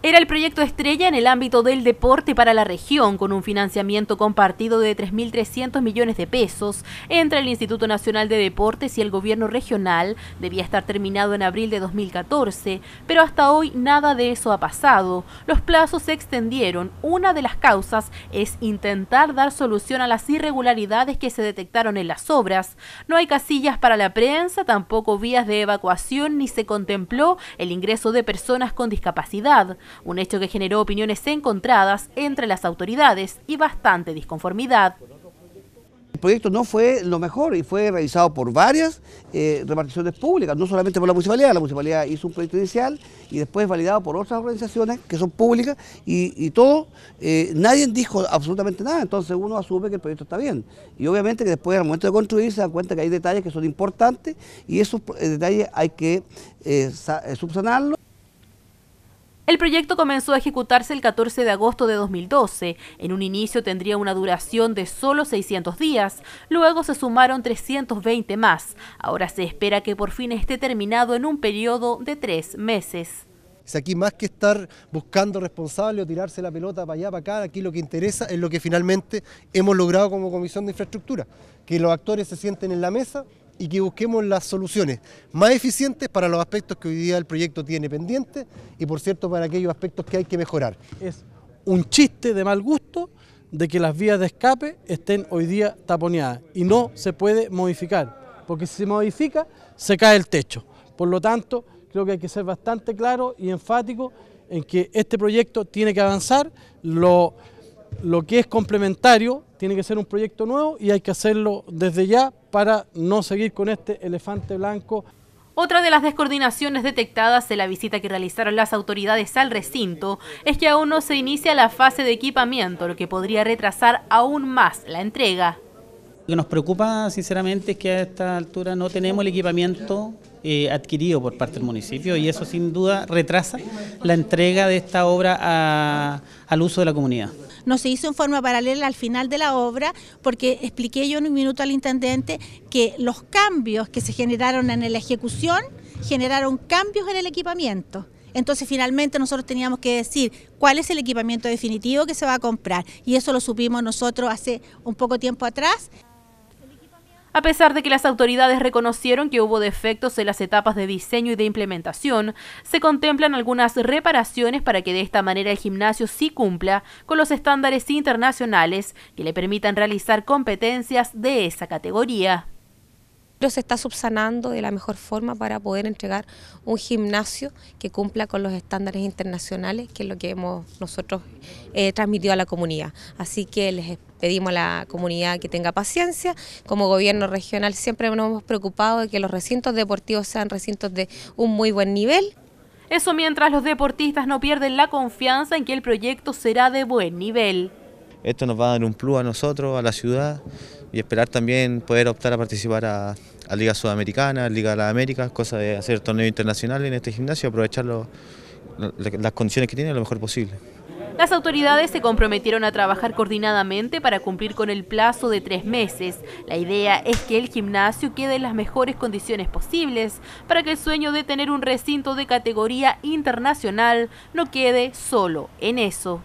Era el proyecto estrella en el ámbito del deporte para la región, con un financiamiento compartido de 3.300 millones de pesos entre el Instituto Nacional de Deportes y el gobierno regional. Debía estar terminado en abril de 2014, pero hasta hoy nada de eso ha pasado. Los plazos se extendieron. Una de las causas es intentar dar solución a las irregularidades que se detectaron en las obras. No hay casillas para la prensa, tampoco vías de evacuación, ni se contempló el ingreso de personas con discapacidad un hecho que generó opiniones encontradas entre las autoridades y bastante disconformidad. El proyecto no fue lo mejor y fue realizado por varias eh, reparticiones públicas, no solamente por la municipalidad, la municipalidad hizo un proyecto inicial y después validado por otras organizaciones que son públicas y, todo, eh, nadie dijo absolutamente nada, entonces uno asume que el proyecto está bien. Y obviamente que después al momento de construir se da cuenta que hay detalles que son importantes y esos eh, detalles hay que subsanarlos. El proyecto comenzó a ejecutarse el 14 de agosto de 2012. En un inicio tendría una duración de solo 600 días, luego se sumaron 320 más. Ahora se espera que por fin esté terminado en un periodo de tres meses. Es aquí más que estar buscando responsables o tirarse la pelota para allá, para acá, aquí lo que interesa es lo que finalmente hemos logrado como Comisión de Infraestructura, que los actores se sienten en la mesa y que busquemos las soluciones más eficientes para los aspectos que hoy día el proyecto tiene pendiente y por cierto para aquellos aspectos que hay que mejorar. Es un chiste de mal gusto de que las vías de escape estén hoy día taponeadas y no se puede modificar, porque si se modifica se cae el techo. Por lo tanto, creo que hay que ser bastante claro y enfático en que este proyecto tiene que avanzar. Lo, lo que es complementario tiene que ser un proyecto nuevo y hay que hacerlo desde ya para no seguir con este elefante blanco. Otra de las descoordinaciones detectadas en la visita que realizaron las autoridades al recinto es que aún no se inicia la fase de equipamiento, lo que podría retrasar aún más la entrega. Lo que nos preocupa sinceramente es que a esta altura no tenemos el equipamiento eh, adquirido por parte del municipio y eso sin duda retrasa la entrega de esta obra al uso de la comunidad. No se hizo en forma paralela al final de la obra porque expliqué yo en un minuto al intendente que los cambios que se generaron en la ejecución generaron cambios en el equipamiento. Entonces finalmente nosotros teníamos que decir cuál es el equipamiento definitivo que se va a comprar y eso lo supimos nosotros hace un poco tiempo atrás. A pesar de que las autoridades reconocieron que hubo defectos en las etapas de diseño y de implementación, se contemplan algunas reparaciones para que de esta manera el gimnasio sí cumpla con los estándares internacionales que le permitan realizar competencias de esa categoría. Los está subsanando de la mejor forma para poder entregar un gimnasio que cumpla con los estándares internacionales, que es lo que hemos nosotros eh, transmitido a la comunidad. Así que les pedimos a la comunidad que tenga paciencia. Como gobierno regional siempre nos hemos preocupado de que los recintos deportivos sean recintos de un muy buen nivel. Eso mientras los deportistas no pierden la confianza en que el proyecto será de buen nivel. Esto nos va a dar un plus a nosotros, a la ciudad, y esperar también poder optar a participar a, la Liga Sudamericana, a Liga de las Américas, cosa de hacer torneo internacional en este gimnasio, aprovechar las condiciones que tiene lo mejor posible. Las autoridades se comprometieron a trabajar coordinadamente para cumplir con el plazo de tres meses. La idea es que el gimnasio quede en las mejores condiciones posibles para que el sueño de tener un recinto de categoría internacional no quede solo en eso.